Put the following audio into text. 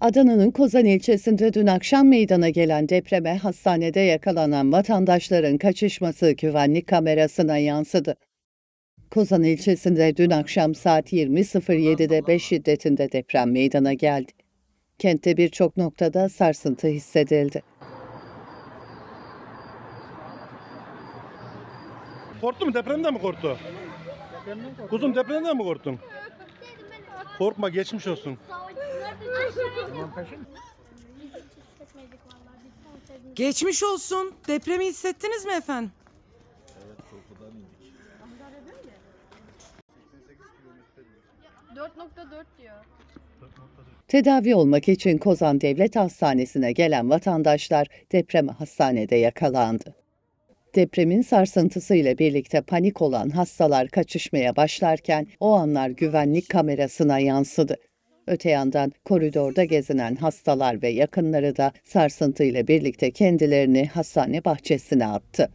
Adana'nın Kozan ilçesinde dün akşam meydana gelen depreme hastanede yakalanan vatandaşların kaçışması güvenlik kamerasına yansıdı. Kozan ilçesinde dün akşam saat 20.07'de 5 şiddetinde deprem meydana geldi. Kentte birçok noktada sarsıntı hissedildi. Korktu mu? Depremden mi korktu? Kuzum depremden mi korktun? Korkma geçmiş olsun. Geçmiş olsun. Depremi hissettiniz mi efendim? Evet korkudan indik. 4.4 diyor. Tedavi olmak için Kozan Devlet Hastanesi'ne gelen vatandaşlar deprem hastanede yakalandı. Depremin sarsıntısıyla birlikte panik olan hastalar kaçışmaya başlarken o anlar güvenlik kamerasına yansıdı. Öte yandan koridorda gezinen hastalar ve yakınları da sarsıntıyla birlikte kendilerini hastane bahçesine attı.